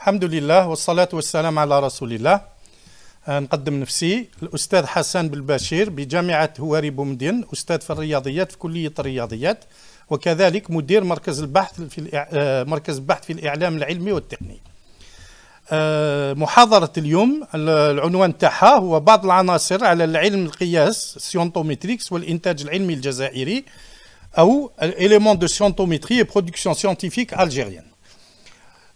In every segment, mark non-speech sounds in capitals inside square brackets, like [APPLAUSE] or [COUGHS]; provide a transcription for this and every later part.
الحمد لله والصلاة والسلام على رسول الله آه، نقدم نفسي الأستاذ حسن بالبشير بجامعة هواري بومدين أستاذ في الرياضيات في كلية الرياضيات وكذلك مدير مركز البحث في آه، مركز البحث في الإعلام العلمي والتقني آه، محاضرة اليوم العنوان تاعها هو بعض العناصر على العلم القياس سيونتوميتريكس والإنتاج العلمي الجزائري أو إليمون دو سيونتوميتري برودكسيون سيونتيفيك ألجيريان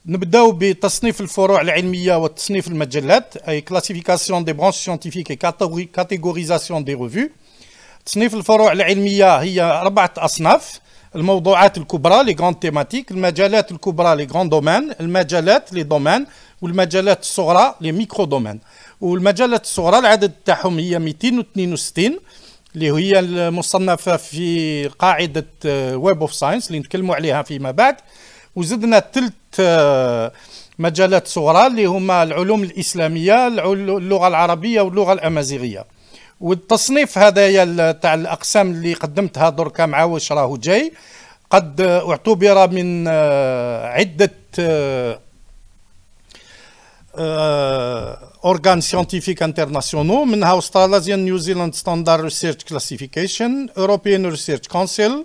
نبداو بتصنيف الفروع العلميه وتصنيف المجلات اي كلاسيفيكاسيون دي برونش سيانتيفيك كاتيغوريزاسيون دي ريفو تصنيف الفروع العلميه هي اربعه اصناف الموضوعات الكبرى لي غراند تيماتيك المجالات الكبرى لي غراند دومين المجالات لي دومين والمجالات الصغرى لي ميكرو دومين والمجالات الصغرى العدد تاعهم هي 262 اللي هي المصنفه في قاعده ويب اوف ساينس اللي نتكلموا عليها فيما بعد وزدنا ثلث آه، مجالات صغرى اللي هما العلوم الاسلاميه اللغه العربيه واللغه الامازيغيه والتصنيف هذايا تاع الاقسام اللي قدمتها دركا مع واش راهو جاي قد اعتبر من آه، عده اورغان سيانتيفيك انترناسيونو منها استراليا نيوزيلاند ستاندر ريسيرش كلاسيفيكيشن اوروبيان ريسيرش كونسيل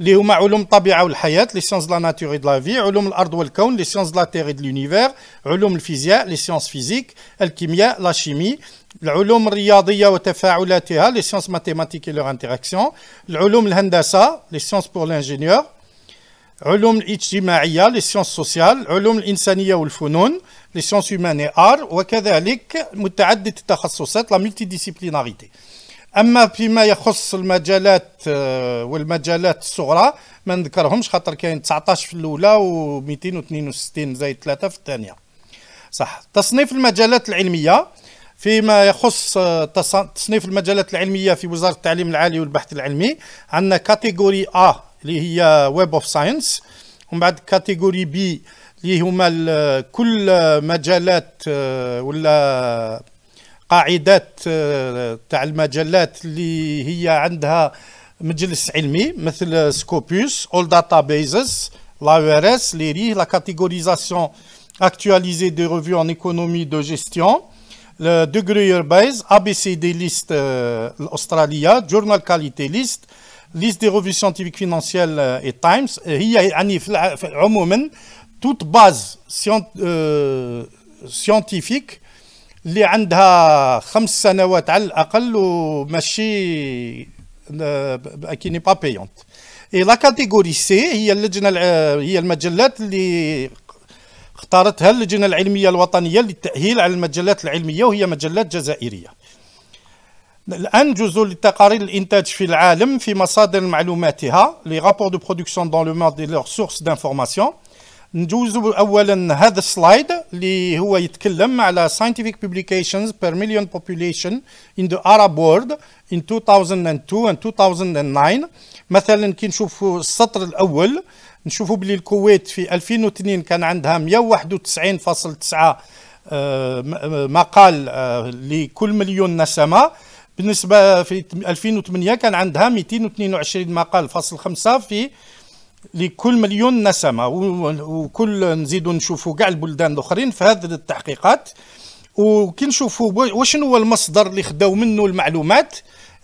اللي هما علوم الطبيعه والحياه لي سيونس لا ناتور اي لا في علوم الارض والكون لي سيونس لا تيغ دو لونيفير علوم الفيزياء لي سيونس فيزيك الكيمياء لا شيمي العلوم الرياضية وتفاعلاتها لي سيونس ماتيماتيك لور انتراكسيون العلوم الهندسة لي سيونس بور لانجينيور علوم الاجتماعية لي سيونس سوسيال علوم الإنسانية والفنون لي سيونس هيوماني ار وكذلك متعدد التخصصات لا ملتي ديسيبليناريتي اما فيما يخص المجالات آه، والمجالات الصغرى ما نذكرهمش خاطر كاين 19 في الاولى و262 زائد 3 في الثانيه صح تصنيف المجالات العلميه فيما يخص آه، تصنيف المجالات العلميه في وزاره التعليم العالي والبحث العلمي عندنا كاتيجوري ا اللي هي ويب اوف ساينس ومن بعد كاتيجوري بي اللي هما كل مجالات آه، ولا قاعدات تاع المجلات اللي هي عندها مجلس علمي مثل actualisée des revues en économie de gestion le Degreer Base, ABCD List euh, Australia, Journal Quality List, Liste des revues scientifiques financières euh, et Times. toute base euh, scientifique اللي عندها خمس سنوات على الاقل وماشي آه، كي ني با بيونت اي لا كاتيغوري سي هي اللجنه هي المجلات اللي اختارتها اللجنه العلميه الوطنيه للتاهيل على المجلات العلميه وهي مجلات جزائريه الآن جزء لتقارير الإنتاج في العالم في مصادر معلوماتها لي رابور دو برودكسيون دون لو دي لور سورس دانفورماسيون ندوزو اولا هذا السلايد اللي هو يتكلم على scientific publications per million population in the Arab world in 2002 and 2009 مثلا كي نشوفوا السطر الاول نشوفوا بلي الكويت في 2002 كان عندها 191.9 آه، آه، مقال آه، لكل مليون نسمه بالنسبه في 2008 كان عندها 222 مقال فاصل 5 في لكل مليون نسمه وكل نزيدوا نشوفوا كاع البلدان الاخرين في هذه التحقيقات وكي نشوفوا وشنو هو المصدر اللي خداو منه المعلومات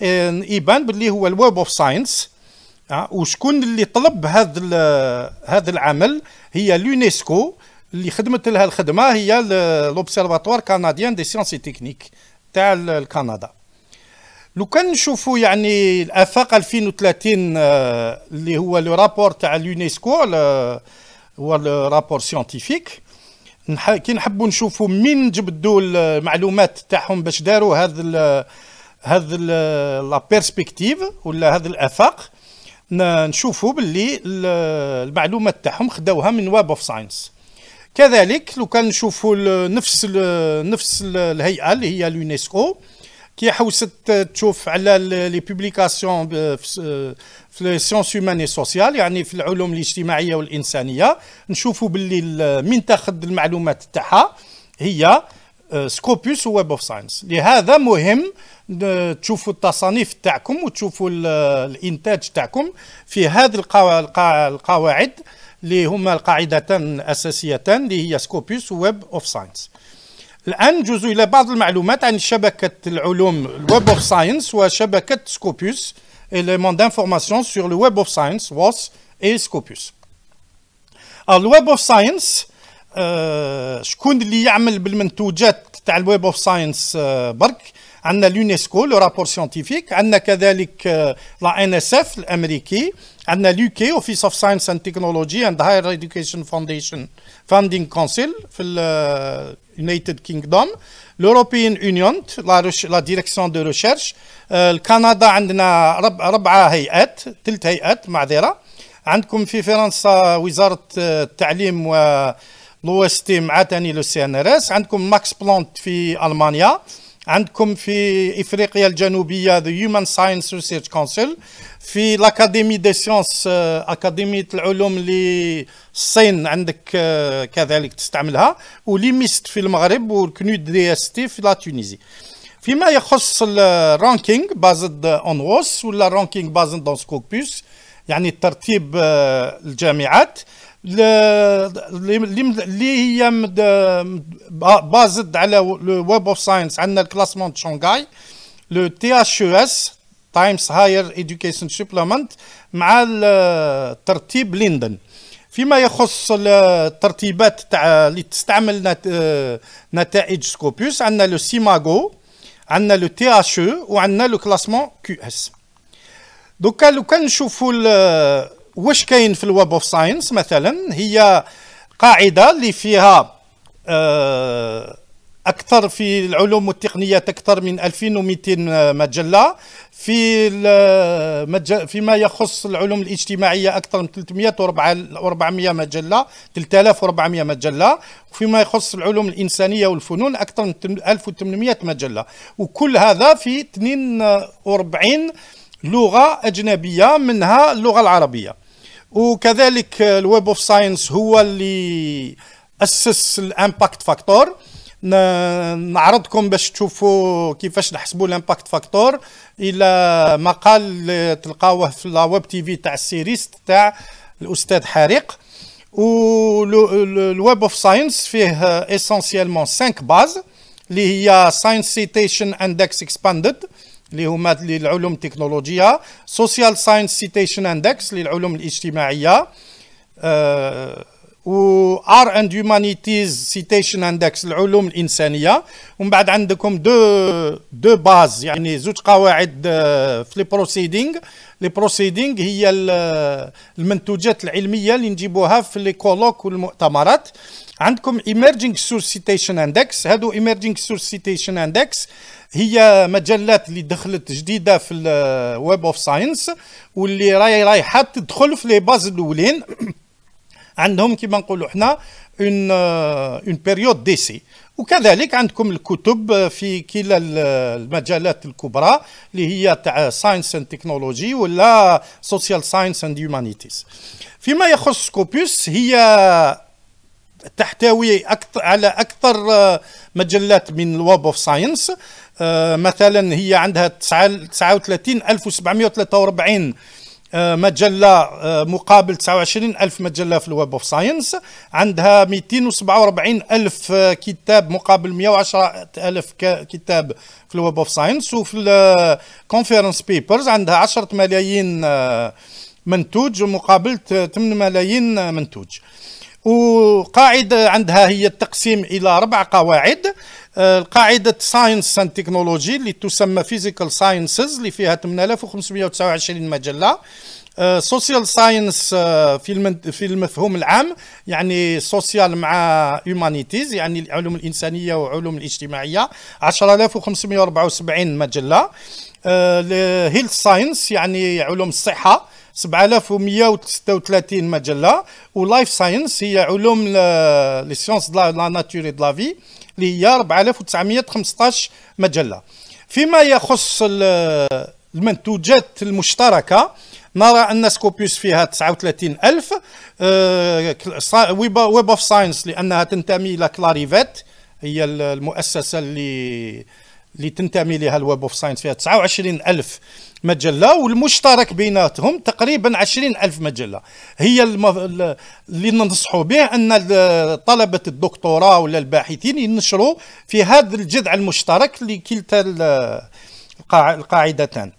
آه، يبان باللي هو الويب اوف ساينس آه، وشكون اللي طلب هذا هذا العمل هي اليونسكو اللي خدمت لها الخدمه هي لوبسيرفاتوار كنديان دي سيونس تكنيك تاع الكندا لو كان نشوفوا يعني الافاق 2030 آه، اللي هو لو رابور تاع اليونسكو هو رابور سيانتيفيك كي نحبوا نشوفوا مين جبدوا المعلومات تاعهم باش داروا هذا هذا لا بيرسبكتيف ولا هذا الافاق نشوفوا باللي المعلومات تاعهم خداوها من ويب اوف ساينس كذلك لو كان نشوفوا نفس نفس الهيئه اللي هي اليونسكو كي حوست تشوف على لي بوبليكاسيون في لي سيونس هيومان سوسيال يعني في العلوم الاجتماعيه والانسانيه نشوفوا باللي من تاخذ المعلومات تاعها هي سكوبوس ويب اوف ساينس لهذا مهم تشوفوا التصانيف تاعكم وتشوفوا الانتاج تاعكم في هذه القواعد اللي هما القاعدتان الاساسيتان اللي هي سكوبوس ويب اوف ساينس الآن نجوزو إلى بعض المعلومات عن شبكة العلوم الويب أوف ساينس وشبكة سكوبيوس اليمون دانفورماسيون سور le اوف ساينس ووس اي سكوبيوس الويب اوف ساينس شكون اللي يعمل بالمنتوجات تاع الويب اوف آه، ساينس برك عندنا اليونسكو لو رابور سيانتيفيك عندنا كذلك لا ان اس اف الامريكي عندنا لوكي اوفيس اوف ساينس اند تكنولوجي اند هاير اديوكيشن فاونديشن فاندينغ كونسيل في اليونايتد كينجدوم الاوروبيان يونيون لا ديريكسيون دو ريشيرش الكندا عندنا ربعه هيئات ثلاث هيئات معذره عندكم في فرنسا وزاره آه، التعليم و آه، لو اس تي مع تاني لو سي ان ار اس عندكم ماكس بلونت في المانيا عندكم في افريقيا الجنوبيه ذا هيومن ساينس ريسيرش كونسل في لاكاديمي دي سيونس اكاديميه العلوم اللي الصين عندك آه، كذلك تستعملها وليميست في المغرب والكنود دي اس تي في لا تونيزي فيما يخص الرانكينغ بازد اون ووس ولا رانكينغ بازد اون سكوبوس يعني ترتيب آه، الجامعات اللي هي بازد على ويب اوف ساينس عندنا الكلاسمون شونغاي لو تي اش اس تايمز هاير اديوكيشن سبلمنت مع ترتيب لندن فيما يخص الترتيبات تاع اللي تستعمل آه، نتائج سكوبيوس عندنا لو سيماغو عندنا لو تي اش او وعندنا لو كلاسمون كيو اس دوكا لو كان نشوفوا واش كاين في الويب اوف ساينس مثلا هي قاعده اللي فيها آه، اكثر في العلوم والتقنيات اكثر من 2200 مجله في فيما يخص العلوم الاجتماعيه اكثر من 300 مجله 3400 مجله وفيما يخص العلوم الانسانيه والفنون اكثر من 1800 مجله وكل هذا في 42 لغة أجنبية منها اللغة العربية وكذلك الويب اوف ساينس هو اللي أسس الامباكت فاكتور نعرضكم باش تشوفوا كيفاش نحسبوا الامباكت فاكتور الى مقال تلقاوه في الويب تي في تاع السيريست تاع الاستاذ و والويب اوف ساينس فيه اسونسيالمون 5 باز اللي هي ساينس سيتيشن اندكس اكسباندد اللي هما للعلوم التكنولوجيه سوشيال ساينس سيتيشن اندكس للعلوم الاجتماعيه آه، و ار اند هيومانيتيز سيتيشن اندكس العلوم الانسانيه ومن بعد عندكم دو دو باز يعني زوج قواعد آه، في لي بروسيدينغ لي بروسيدينغ هي المنتوجات العلميه اللي نجيبوها في لي كولوك والمؤتمرات عندكم ايمرجينغ سورس سيتيشن اندكس هادو ايمرجينغ سورس سيتيشن اندكس هي مجلات اللي دخلت جديده في الويب اوف ساينس واللي راهي رايحه تدخل في لي باز الاولين عندهم كما نقولوا حنا اون اون بيريود ديسي وكذلك عندكم الكتب في كلا المجالات الكبرى اللي هي تاع ساينس اند تكنولوجي ولا سوسيال ساينس اند هيومانيتيز فيما يخص سكوبوس هي تحتوي أكثر على اكثر آه، مجلات من الواب اوف ساينس مثلا هي عندها 39743 آه، مجله آه، مقابل 29 الف مجله في الويب اوف ساينس عندها 247 الف آه، كتاب مقابل 110 الف كتاب في الويب اوف ساينس وفي الكونفرنس بيبرز عندها 10 ملايين منتوج مقابل 8 ملايين منتوج وقاعده عندها هي التقسيم الى ربع قواعد القاعدة ساينس اند تكنولوجي اللي تسمى فيزيكال ساينسز اللي فيها 8529 مجلة سوسيال آه، ساينس آه، في في المفهوم العام يعني سوسيال مع هيومانيتيز يعني العلوم الانسانيه وعلوم الاجتماعيه 10574 مجله هيلث آه، ساينس يعني علوم الصحه 7136 مجله ولايف ساينس هي علوم لي سيونس دو لا ناتور دو لا في اللي هي 4915 مجله فيما يخص المنتوجات المشتركه نرى ان سكوبيوس فيها 39000 ويب اوف ساينس لانها تنتمي الى كلاريفيت هي المؤسسه اللي اللي تنتمي لها الويب اوف ساينس فيها 29 ألف مجلة والمشترك بيناتهم تقريبا 20 ألف مجلة هي اللي ننصحوا به أن طلبة الدكتوراه ولا الباحثين ينشروا في هذا الجذع المشترك لكلتا القاعدتان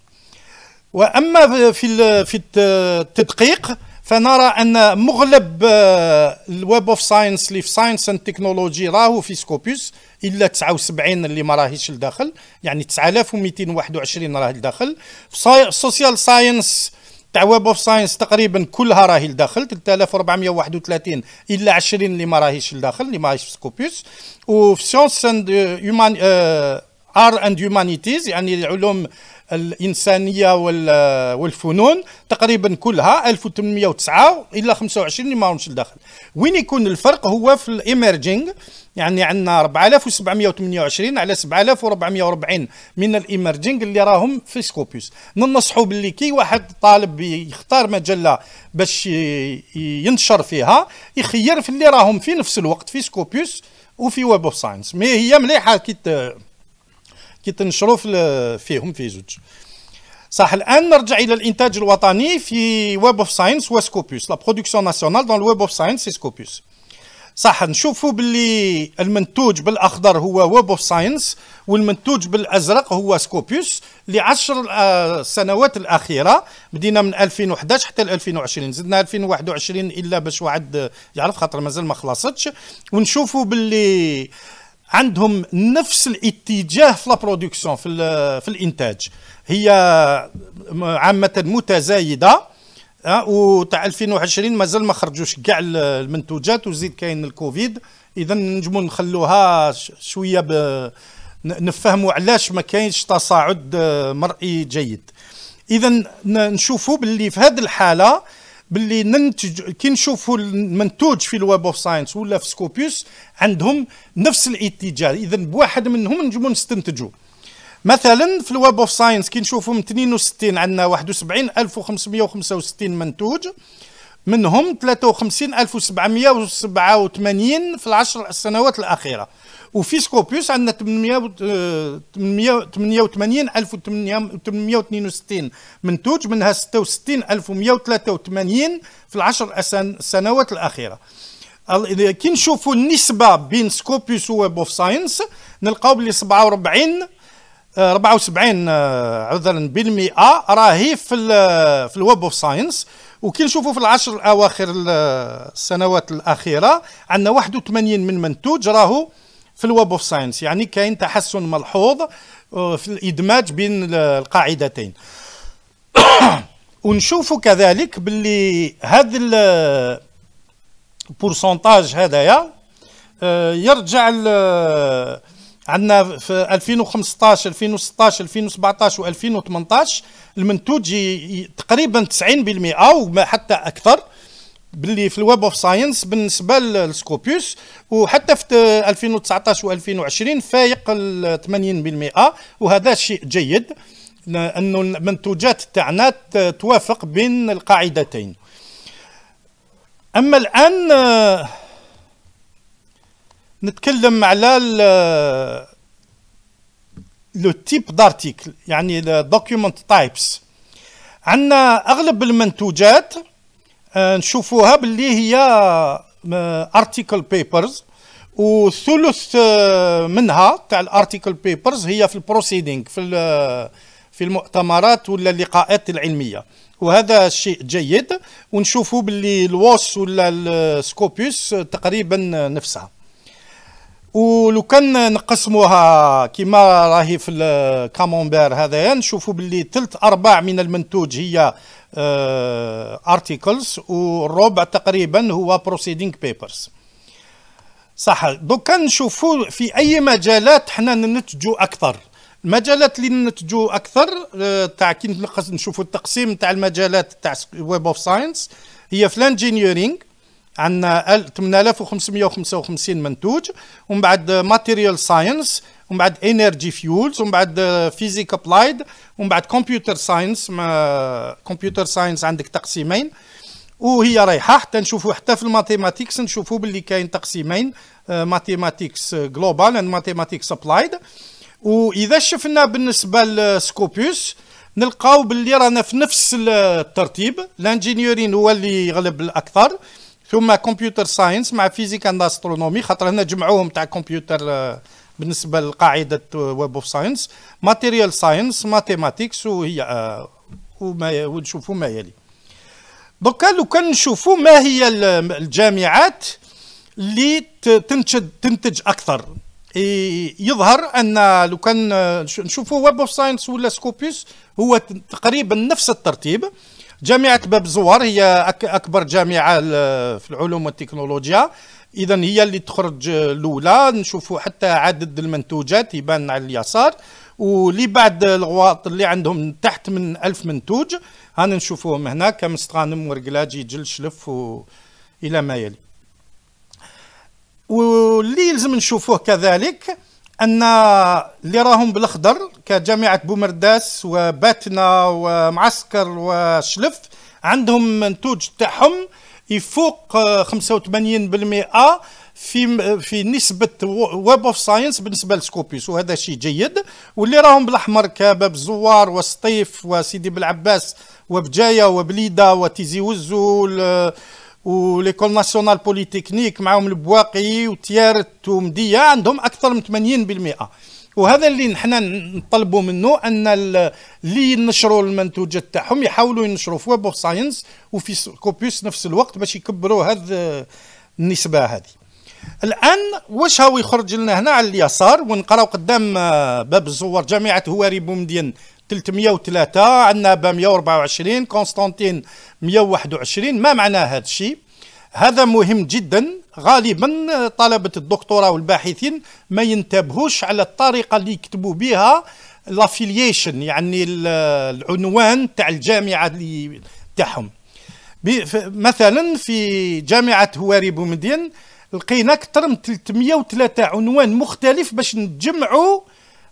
وأما في في التدقيق فنرى ان مغلب آه، الويب اوف ساينس اللي في ساينس اند تكنولوجي راهو في سكوبيوس الا 79 اللي ما راهيش لداخل يعني 9221 راه لداخل في سوسيال ساينس تاع ويب اوف ساينس تقريبا كلها راهي لداخل 3431 الا 20 اللي ما راهيش لداخل اللي ما راهيش في سكوبيوس وفي سيونس اند هيومان ار اند هيومانيتيز يعني علوم الانسانيه والفنون تقريبا كلها 1809 الى 25 اللي ما راهمش لداخل وين يكون الفرق هو في الايمرجينغ يعني عندنا 4728 على 7440 من الايمرجينغ اللي راهم في سكوبيوس ننصحوا باللي كي واحد طالب يختار مجله باش ينشر فيها يخير في اللي راهم في نفس الوقت في سكوبيوس وفي ويب اوف ساينس مي هي مليحه كي كي تنشروا فيهم في زوج صح الان نرجع الى الانتاج الوطني في ويب اوف ساينس وسكوبوس لا برودكسيون ناسيونال دون الويب اوف ساينس سكوبوس صح نشوفوا باللي المنتوج بالاخضر هو ويب اوف ساينس والمنتوج بالازرق هو سكوبيوس لعشر السنوات آه، الاخيره بدينا من 2011 حتى 2020 زدنا 2021 الا باش واحد يعرف خاطر مازال ما خلصتش ونشوفوا باللي عندهم نفس الاتجاه في لابرودكسيون في, في الانتاج هي عامه متزايده وتاع 2020 مازال ما خرجوش كاع المنتوجات وزيد كاين الكوفيد اذا نجموا نخلوها شويه ب... نفهموا علاش ما كاينش تصاعد آه، مرئي جيد اذا نشوفوا باللي في هذه الحاله باللي ننتج كي نشوفوا المنتوج في الويب اوف ساينس ولا في سكوبيوس عندهم نفس الاتجاه اذا بواحد منهم نجمو نستنتجوا مثلا في الويب اوف ساينس كي نشوفوا من 62 عندنا 71565 منتوج منهم 53787 في العشر السنوات الاخيره وفي سكوبيوس عندنا 888 1862 منتوج منها 66 1183 في العشر سنوات الأخيرة كي نشوفوا النسبة بين سكوبيوس وويب اوف ساينس نلقاو بلي 47 74 آه، آه، عذرا بالمئة راهي في في الويب اوف ساينس وكي نشوفوا في العشر الاواخر السنوات الاخيره عندنا 81 من منتوج راهو في الويب اوف ساينس يعني كاين تحسن ملحوظ آه، في الادماج بين القاعدتين [COUGHS] ونشوف كذلك باللي هذا البورسنتاج هذايا آه، يرجع عندنا في 2015 2016 2017 و2018 المنتوج تقريبا 90% او حتى اكثر باللي في الويب اوف ساينس بالنسبه للسكوبيوس وحتى في 2019 و2020 فايق 80% وهذا شيء جيد انه المنتوجات تاعنا توافق بين القاعدتين اما الان نتكلم على لو تيب دارتيكل يعني دوكيومنت تايبس عندنا اغلب المنتوجات آه، نشوفوها باللي هي ارتيكل آه، بيبرز وثلث آه، منها تاع الارتيكل بيبرز هي في البروسيدينغ في في المؤتمرات ولا اللقاءات العلميه وهذا شيء جيد ونشوفوا باللي الووس ولا السكوبيوس تقريبا نفسها ولو كان نقسموها كما راهي في الكامونبير هذايا نشوفوا باللي ثلث ارباع من المنتوج هي ارتيكلز آه، والربع تقريبا هو بروسيدينغ بيبرز صح دوكا نشوفوا في اي مجالات حنا ننتجوا اكثر المجالات اللي ننتجوا اكثر آه، تاع كي نشوفوا التقسيم تاع المجالات تاع ويب اوف ساينس هي في الانجينيرينغ عندنا 8555 منتوج ومن بعد ماتيريال ساينس ومن بعد انرجي فيولز ومن بعد فيزيك آه، ابلايد ومن بعد كمبيوتر ساينس ما كمبيوتر ساينس عندك تقسيمين وهي رايحه حتى نشوفوا حتى في الماتيماتيكس نشوفوا باللي كاين تقسيمين ماتيماتيكس جلوبال اند ماتيماتيكس ابلايد واذا شفنا بالنسبه لسكوبيوس نلقاو باللي رانا في نفس الترتيب الانجينيورين هو اللي يغلب الاكثر ثم كمبيوتر ساينس مع فيزيك اند استرونومي خاطر هنا جمعوهم تاع كمبيوتر بالنسبه لقاعده ويب اوف ساينس ماتيريال ساينس ماتيماتيكس وهي آه، وما ونشوفوا ما يلي دوكا لو كان نشوفوا ما هي الجامعات اللي تنتج تنتج اكثر يظهر ان لو كان آه، نشوفوا ويب اوف ساينس ولا سكوبيوس هو تقريبا نفس الترتيب جامعه باب زوار هي اكبر جامعه في العلوم والتكنولوجيا اذا هي اللي تخرج الاولى نشوفوا حتى عدد المنتوجات يبان على اليسار ولي بعد الغواط اللي عندهم تحت من ألف منتوج هانا نشوفوهم هنا كمستغانم ورقلاجي جل شلف و... الى ما يلي واللي يلزم نشوفوه كذلك ان اللي راهم بالاخضر كجامعه بومرداس وباتنا ومعسكر وشلف عندهم منتوج تاعهم يفوق 85% في في نسبه ويب اوف ساينس بالنسبه لسكوبيس وهذا شيء جيد واللي راهم بالاحمر كباب الزوار وسطيف وسيدي بلعباس وبجايه وبليده وتيزي وزو وليكول ناسيونال بوليتكنيك معاهم البواقي وتيارت ومديه عندهم اكثر من 80% وهذا اللي نحن نطلبوا منه ان اللي ينشروا المنتوجات تاعهم يحاولوا ينشروا في ويب اوف ساينس وفي كوبيوس نفس الوقت باش يكبروا هذه النسبه هذه الان واش هاو يخرج لنا هنا على اليسار ونقراو قدام باب الزوار جامعه هواري بومدين 303 ب 124 كونستانتين 121 ما معنى هذا الشيء هذا مهم جدا غالبا طلبة الدكتوراه والباحثين ما ينتبهوش على الطريقة اللي يكتبوا بها الافيليشن يعني العنوان تاع الجامعة اللي تاعهم مثلا في جامعة هواري بومدين لقينا أكثر من 303 عنوان مختلف باش نجمعوا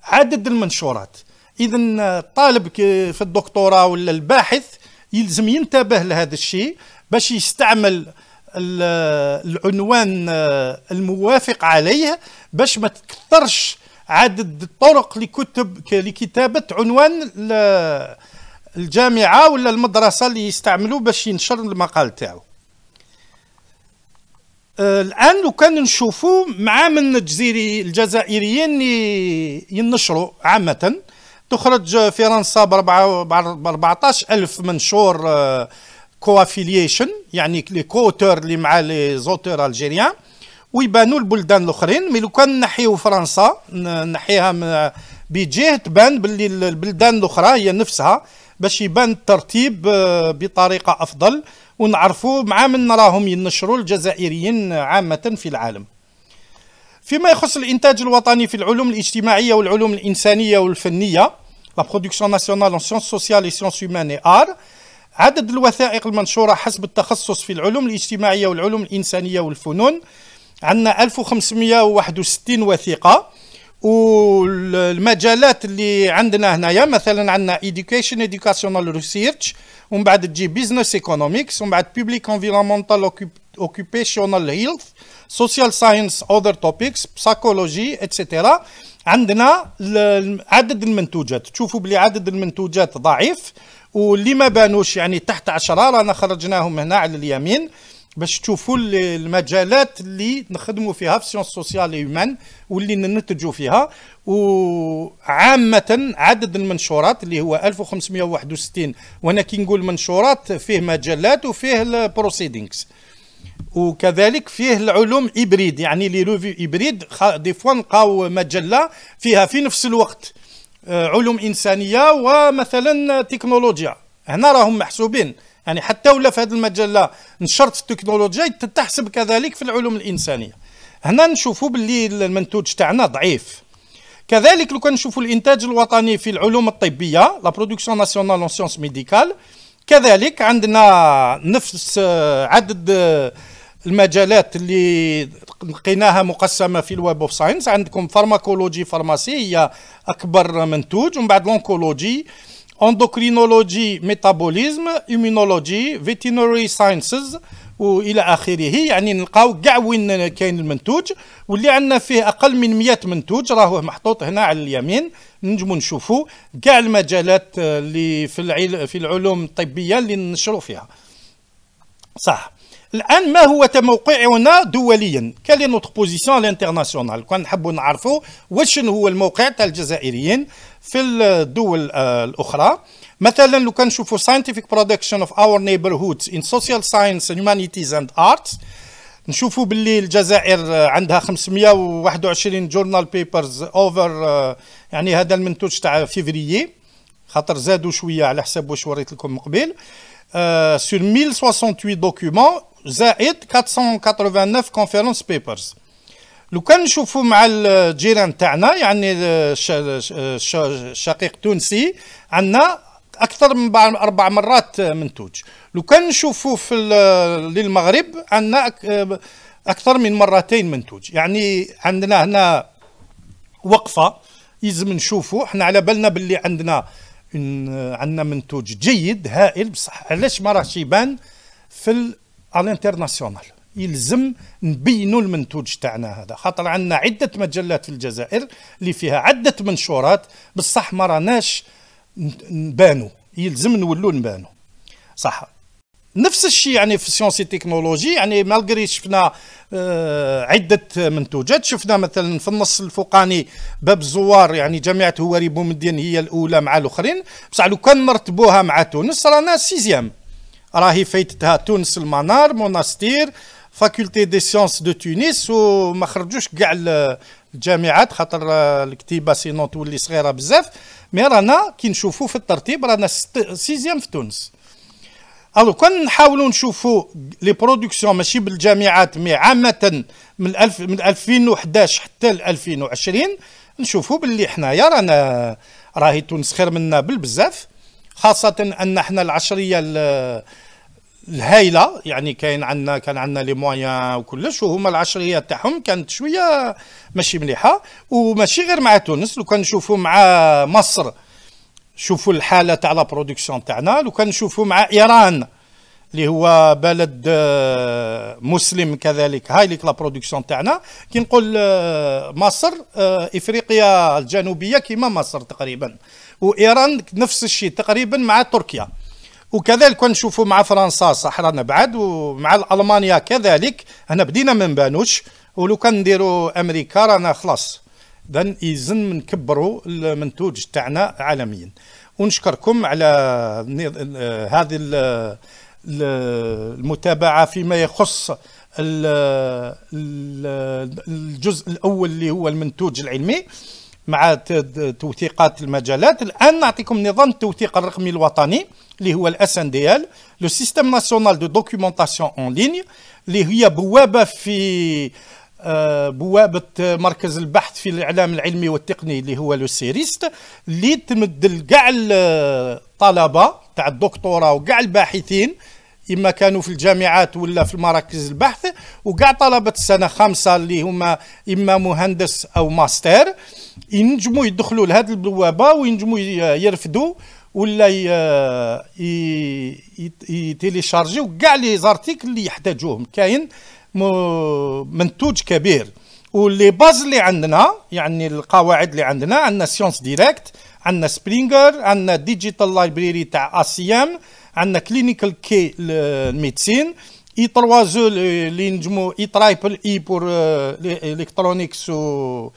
عدد المنشورات اذا الطالب في الدكتوراه ولا الباحث يلزم ينتبه لهذا الشيء باش يستعمل العنوان الموافق عليه باش ما تكثرش عدد الطرق لكتب لكتابه عنوان الجامعه ولا المدرسه اللي يستعملوا باش ينشر المقال تاعو أه، الان لو كان نشوفوا مع من الجزيري الجزائريين ينشروا عامه تخرج فرنسا ب 14000 منشور كوافيليشن آه، يعني لي كوتور اللي مع لي زوتور الجيريان ويبانوا البلدان الاخرين مي لو كان نحيو فرنسا نحيها بجهه تبان باللي البلدان الاخرى هي نفسها باش يبان الترتيب آه، بطريقه افضل ونعرفوا مع من راهم ينشروا الجزائريين عامه في العالم فيما يخص الانتاج الوطني في العلوم الاجتماعيه والعلوم الانسانيه والفنيه لا برودكسيون ناسيونال اون سيونس سوسيال اي سيونس هومان اي ار عدد الوثائق المنشورة حسب التخصص في العلوم الاجتماعية والعلوم الإنسانية والفنون عندنا 1561 وثيقة والمجالات اللي عندنا هنايا مثلا عندنا education educational research ومن بعد تجي business economics ومن بعد public environmental occupational health سوشيال ساينس اوذر توبكس سايكولوجي etc عندنا عدد المنتوجات تشوفوا بلي عدد المنتوجات ضعيف واللي ما بانوش يعني تحت عشرة رانا خرجناهم هنا على اليمين باش تشوفوا المجالات اللي نخدموا فيها في سيونس سوسيال هيومان واللي ننتجوا فيها وعامة عدد المنشورات اللي هو 1561 وانا كي نقول منشورات فيه مجلات وفيه البروسيدينغز وكذلك فيه العلوم إبريد يعني لي روفيو إبريد دي فوا نلقاو مجلة فيها في نفس الوقت آه، علوم إنسانية ومثلا تكنولوجيا هنا راهم محسوبين يعني حتى ولا في هذه المجلة نشرت في التكنولوجيا تتحسب كذلك في العلوم الإنسانية هنا نشوفوا باللي المنتوج تاعنا ضعيف كذلك لو كان نشوفوا الانتاج الوطني في العلوم الطبيه لا برودكسيون ناسيونال اون سيونس ميديكال كذلك عندنا نفس آه، عدد آه، المجالات اللي لقيناها مقسمه في الويب اوف ساينس عندكم فارماكولوجي فارماسي هي اكبر منتوج ومن بعد لونكولوجي اندوكرينولوجي ميتابوليزم ايمونولوجي فيتينوري ساينسز والى اخره يعني نلقاو كاع وين كاين المنتوج واللي عندنا فيه اقل من 100 منتوج راهو محطوط هنا على اليمين نجمو نشوفوا كاع المجالات اللي في في العلوم الطبيه اللي نشرو فيها صح الان ما هو موقعنا دوليا كالي نوتر بوزيسيون الانترناسيونال كون نحبوا نعرفوا واش هو الموقع تاع الجزائريين في الدول آه، الاخرى مثلا لو كان نشوفوا scientific production of our neighborhoods ان سوشيال ساينس هيومانيتيز اند ارتس نشوفوا باللي الجزائر آه، عندها 521 جورنال بيبرز اوفر يعني هذا المنتوج تاع فيفريي خاطر زادوا شويه على حساب واش وريت لكم من قبل Euh, sur 1068 documents زائد 489 كونفيرنس بيبرز لو كان نشوفوا مع الجيران تاعنا يعني الشقيق التونسي عندنا اكثر من اربع مرات منتوج لو كان نشوفوا في للمغرب عندنا اكثر من مرتين منتوج يعني عندنا هنا وقفه يلزم نشوفوا احنا على بالنا باللي عندنا عندنا منتوج جيد هائل بصح علاش ما راهش يبان في الانترناسيونال يلزم نبينوا المنتوج تاعنا هذا خاطر عندنا عده مجلات في الجزائر اللي فيها عده منشورات بصح ما راناش نبانوا يلزم نولوا نبانوا صح نفس الشيء يعني في سيونس تكنولوجي يعني مالغري شفنا آه، عده منتوجات شفنا مثلا في النص الفوقاني باب الزوار يعني جامعه هواري بومدين هي الاولى مع الاخرين بصح لو كان نرتبوها مع تونس رانا سيزيام راهي فايتتها تونس المنار موناستير فاكولتي دي سيونس دو تونس وما خرجوش كاع الجامعات خاطر آه، الكتيبه سينون تولي صغيره بزاف مي رانا كي نشوفوا في الترتيب رانا سيزيام في تونس الو كان نحاولوا نشوفوا لي برودكسيون ماشي بالجامعات مي عامه من الف من 2011 حتى 2020 نشوفوا باللي حنايا رانا راهي تونس خير منا بالبزاف خاصه ان حنا العشريه الهايله يعني كاين عندنا كان عندنا لي موان وكلش وهما العشريه تاعهم كانت شويه ماشي مليحه وماشي غير مع تونس لو كان نشوفوا مع مصر شوفوا الحاله تاع لا برودكسيون تاعنا لو كان نشوفوا مع ايران اللي هو بلد آه، مسلم كذلك هاي ليك لا برودكسيون تاعنا كي نقول آه، مصر آه، افريقيا الجنوبيه كيما مصر تقريبا وايران نفس الشيء تقريبا مع تركيا وكذلك كان نشوفوا مع فرنسا صح رانا بعد ومع المانيا كذلك هنا بدينا من بانوش ولو كان نديروا امريكا رانا خلاص يزن من نكبروا المنتوج تاعنا عالميا ونشكركم على آه، هذه المتابعه فيما يخص الجزء الاول اللي هو المنتوج العلمي مع توثيقات المجالات الان نعطيكم نظام التوثيق الرقمي الوطني اللي هو الاس ان دي ال لو سيستيم ناسيونال دو دوكيومونطاسيون اون ليني اللي هي بوابه في آه، بوابه مركز البحث في الاعلام العلمي والتقني اللي هو لو سيريست اللي تمد لكاع الطلبه آه، تاع الدكتوراه وكاع الباحثين اما كانوا في الجامعات ولا في مراكز البحث وكاع طلبه السنه خمسه اللي هما اما مهندس او ماستر ينجموا يدخلوا لهذه البوابه وينجموا يرفدوا ولا يتيليشارجيو آه، كاع لي زارتيكل اللي يحتاجوهم كاين منتوج كبير واللي باز اللي عندنا يعني القواعد اللي عندنا عندنا سيونس ديريكت عندنا سبرينغر عندنا ديجيتال لايبراري تاع اسي ام عندنا كلينيكال كي للميدسين اي 3 زو اللي نجمو اي ترايبل اي بور الكترونيكس و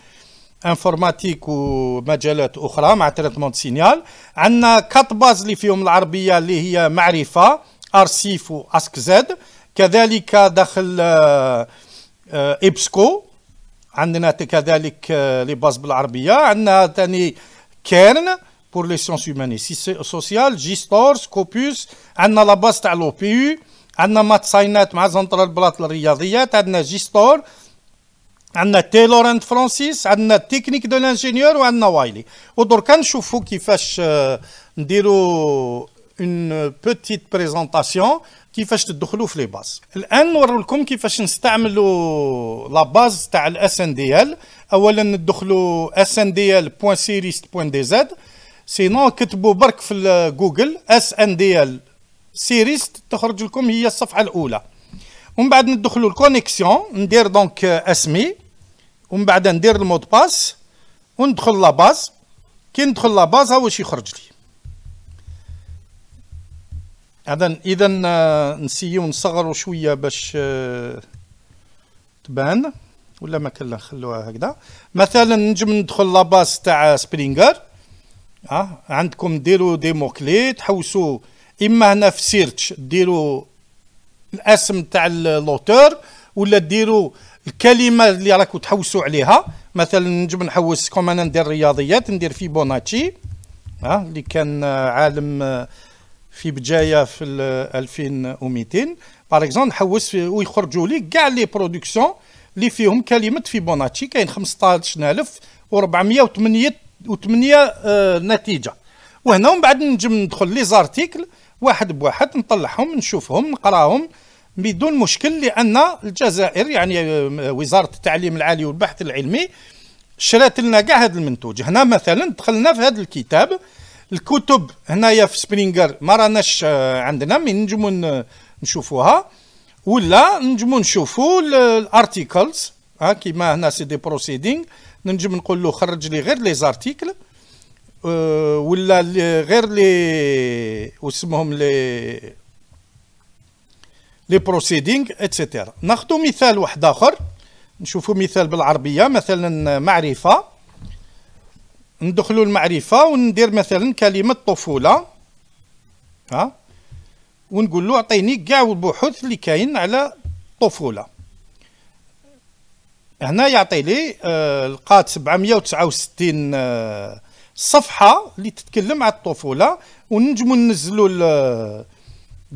انفورماتيك ومجالات اخرى مع تريتمون سينيال عندنا كات باز اللي فيهم العربيه اللي هي معرفه ارسيف واسك زد كذلك داخل آه، آه، إبسكو عندنا كذلك آه، لي باز بالعربية عندنا ثاني كيرن بور لي سيونس هيوماني سوسيال جيستورس كوبوس عندنا لا باز تاع لو بي يو عندنا مات ساينات مع زنطرة البلاط للرياضيات عندنا جيستور عندنا تيلور اند فرانسيس عندنا تكنيك دو لانجينيور وعندنا وايلي ودركا نشوفوا كيفاش نديروا اون بوتيت بريزونطاسيون كيفاش تدخلوا في لي باز الان نوري لكم كيفاش نستعملوا لا باز تاع الاس ان دي ال اولا ندخلوا اس ان دي ال بوان سيريست بوان دي زد سينو كتبوا برك في جوجل اس ان دي ال سيريست تخرج لكم هي الصفحه الاولى ومن بعد ندخلوا الكونيكسيون ندير دونك اسمي ومن بعد ندير المود باس وندخل باز كي ندخل باز ها واش يخرج لي اذا اذا آه، نسيو نصغروا شويه باش آه، تبان ولا ما كان نخلوها هكذا مثلا نجم ندخل لاباس تاع سبرينغر ها آه، عندكم ديروا دي موكلي تحوسوا اما هنا في سيرتش ديروا الاسم تاع لوتور ولا ديروا الكلمه اللي راكو تحوسوا عليها مثلا نجم نحوس كوم انا ندير رياضيات ندير فيبوناتشي ها اللي كان عالم في بجايه في 2200 باغ اكزومبل نحوس ويخرجوا لي كاع لي برودكسيون اللي فيهم كلمه في بوناتشي كاين 15408 8 آه، نتيجه وهنا ومن بعد نجم ندخل لي زارتيكل واحد بواحد نطلعهم نشوفهم نقراهم بدون مشكل لان الجزائر يعني آه، وزاره التعليم العالي والبحث العلمي شرات لنا كاع هذا المنتوج هنا مثلا دخلنا في هذا الكتاب الكتب هنايا في سبرينغر ما راناش آه، عندنا من نجمو نشوفوها ولا نجمو نشوفو الارتيكلز ها كيما هنا سي دي بروسيدينغ نجم نقول له خرج لي غير لي زارتيكل آه، ولا غير لي واسمهم لي لي بروسيدينغ اتسيتيرا ناخذ مثال واحد اخر نشوفوا مثال بالعربيه مثلا معرفه ندخلوا المعرفة وندير مثلا كلمة طفولة ها ونقول له اعطيني كاع البحوث اللي كاين على الطفولة هنا يعطي لي آه، لقات 769 آه، صفحة اللي تتكلم على الطفولة ونجمو ننزلوا آه،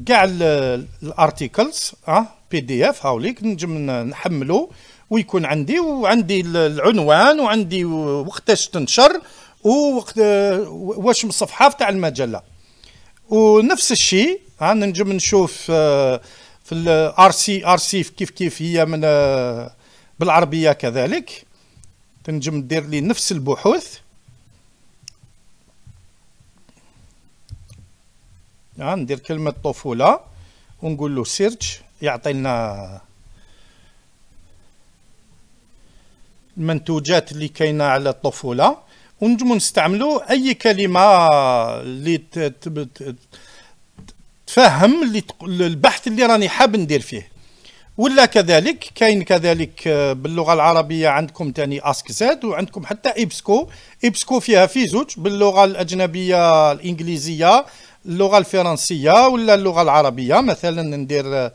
كاع الارتيكلز ها بي دي اف هاوليك نجم نحملو ويكون عندي وعندي العنوان وعندي وقتاش تنشر ووقت واش من الصفحه تاع المجله ونفس الشيء نجم نشوف آه، في الار سي ار سي كيف كيف هي من آه، بالعربيه كذلك تنجم دير لي نفس البحوث ندير كلمه طفوله ونقول له سيرتش يعطينا المنتوجات اللي كاينه على الطفوله ونجمو نستعملوا اي كلمه اللي تفهم اللي البحث اللي راني حاب ندير فيه ولا كذلك كاين كذلك آه، باللغه العربيه عندكم تاني اسك زاد وعندكم حتى ايبسكو ايبسكو فيها في زوج باللغه الاجنبيه الانجليزيه اللغه الفرنسيه ولا اللغه العربيه مثلا ندير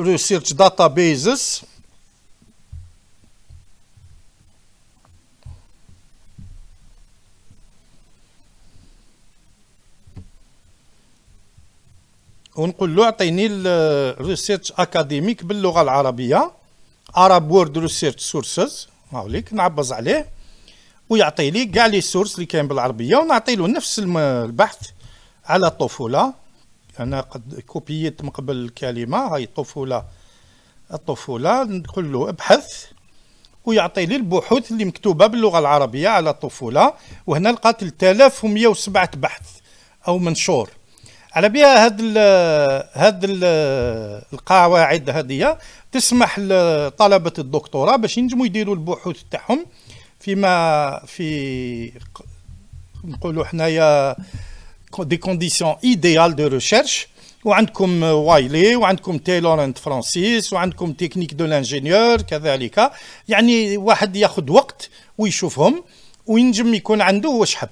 ريسيرش داتا بيزز ونقول له اعطيني الريسيرش اكاديميك باللغه العربيه عرب وورد ريسيرش سورسز هاوليك نعبز عليه ويعطي لي كاع لي سورس اللي كاين بالعربيه ونعطي له نفس البحث على الطفوله انا قد كوبيت من قبل الكلمه هاي الطفوله الطفوله نقول له ابحث ويعطي لي البحوث اللي مكتوبه باللغه العربيه على الطفوله وهنا لقات 3107 بحث او منشور على بها هاد الـ هاد الـ القواعد هذه تسمح لطلبه الدكتوراه باش ينجموا يديروا البحوث تاعهم فيما في نقولوا حنايا دي كونديسيون ايديال دو ريشيرش وعندكم وايلي وعندكم تايلور اند فرانسيس وعندكم تكنيك دو لانجينيور كذلك يعني واحد ياخذ وقت ويشوفهم وينجم يكون عنده واش حب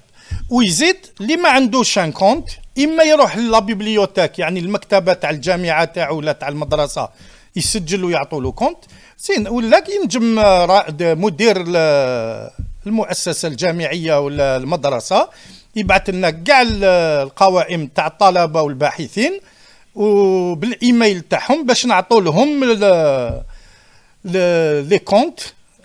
ويزيد اللي ما عندوش ان كونت اما يروح لابيبليوتيك يعني المكتبه تاع الجامعه تاعو ولا تاع المدرسه يسجل ويعطوا له كونت سين ولا ينجم رائد مدير المؤسسه الجامعيه ولا المدرسه يبعث لنا كاع القوائم تاع الطلبه والباحثين وبالايميل تاعهم باش نعطوا لهم لي كونت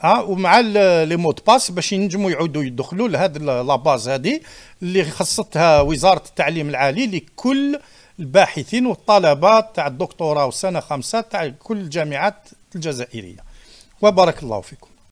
اه ومع لي مود باس باش ينجموا يعودوا يدخلوا لهذه لاباز هذه اللي خصتها وزاره التعليم العالي لكل الباحثين والطلبه تاع الدكتوراه والسنه خمسه تاع كل الجامعات الجزائريه وبارك الله فيكم